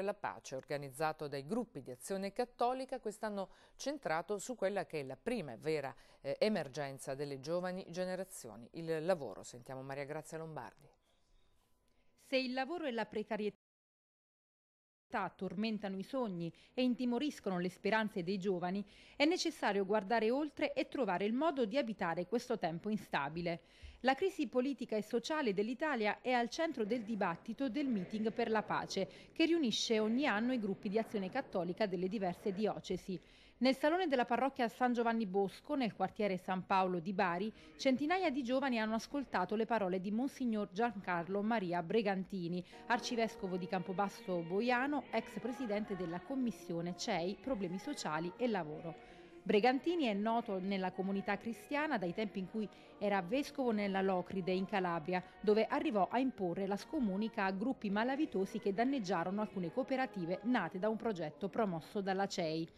per la pace organizzato dai gruppi di azione cattolica quest'anno centrato su quella che è la prima vera eh, emergenza delle giovani generazioni, il lavoro. Sentiamo Maria Grazia Lombardi. Se il lavoro e la precarietà tormentano i sogni e intimoriscono le speranze dei giovani, è necessario guardare oltre e trovare il modo di abitare questo tempo instabile. La crisi politica e sociale dell'Italia è al centro del dibattito del Meeting per la Pace, che riunisce ogni anno i gruppi di azione cattolica delle diverse diocesi. Nel salone della parrocchia San Giovanni Bosco, nel quartiere San Paolo di Bari, centinaia di giovani hanno ascoltato le parole di Monsignor Giancarlo Maria Bregantini, arcivescovo di Campobasso Boiano ex presidente della commissione CEI Problemi Sociali e Lavoro. Bregantini è noto nella comunità cristiana dai tempi in cui era vescovo nella Locride in Calabria, dove arrivò a imporre la scomunica a gruppi malavitosi che danneggiarono alcune cooperative nate da un progetto promosso dalla CEI.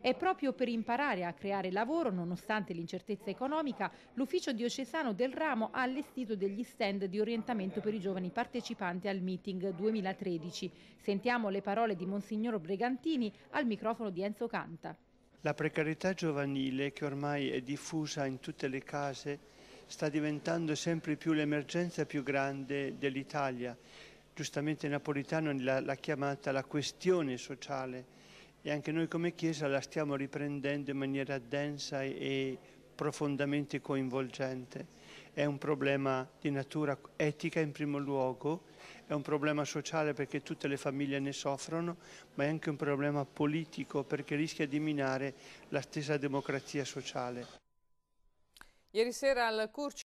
È proprio per imparare a creare lavoro, nonostante l'incertezza economica, l'ufficio diocesano del ramo ha allestito degli stand di orientamento per i giovani partecipanti al meeting 2013. Sentiamo le parole di Monsignor Bregantini al microfono di Enzo Canta. La precarietà giovanile, che ormai è diffusa in tutte le case, sta diventando sempre più l'emergenza più grande dell'Italia. Giustamente Napolitano l'ha chiamata la questione sociale e anche noi come Chiesa la stiamo riprendendo in maniera densa e profondamente coinvolgente. È un problema di natura etica in primo luogo, è un problema sociale perché tutte le famiglie ne soffrono, ma è anche un problema politico perché rischia di minare la stessa democrazia sociale. Ieri sera al Curci...